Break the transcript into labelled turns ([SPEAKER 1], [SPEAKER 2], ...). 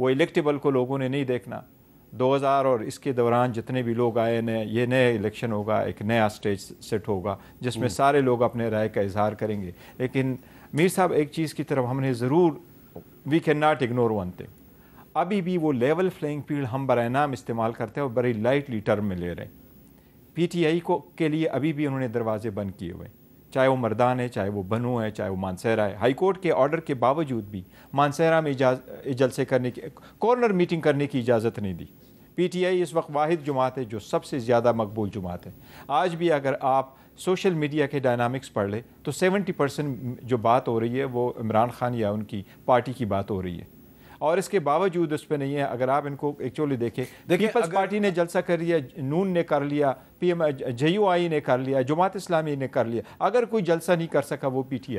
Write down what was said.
[SPEAKER 1] वो इलेक्टेबल को लोगों ने नहीं देखना 2000 और इसके दौरान जितने भी लोग आए नए ये नए इलेक्शन होगा एक नया स्टेज सेट होगा जिसमें हम्म। सारे लोग अपने राय का इजहार करेंगे लेकिन मीर साहब एक चीज़ की तरफ हमने ज़रूर we can not ignore one thing अभी भी वो लेवल फ्लेइंग फील्ड हम बर नाम इस्तेमाल करते हैं और बड़ी लाइटली टर्म में ले रहे हैं पीटीआई को के लिए अभी भी उन्होंने दरवाजे बंद किए हुए हैं चाहे वो मर्दान है चाहे वो बनू है चाहे वो मानसहरा है हाईकोर्ट के ऑर्डर के बावजूद भी मानसहरा में जलसे करने की कॉर्नर मीटिंग करने की इजाज़त नहीं दी पी टी आई इस वक्त वाहिद जुमात है जो सबसे ज़्यादा मकबूल जुमात है आज भी अगर आप सोशल मीडिया के डायनामिक्स पढ़ लें तो सेवेंटी परसेंट जो बात हो रही है वो इमरान खान या उनकी पार्टी की बात हो रही है और इसके बावजूद उस पर नहीं है अगर आप इनको एक्चुअली देखें पीपल्स पार्टी ने जलसा कर लिया नून ने कर लिया P M J U I ने कर लिया जमात इस्लामी ने कर लिया अगर कोई जलसा नहीं कर सका वो पी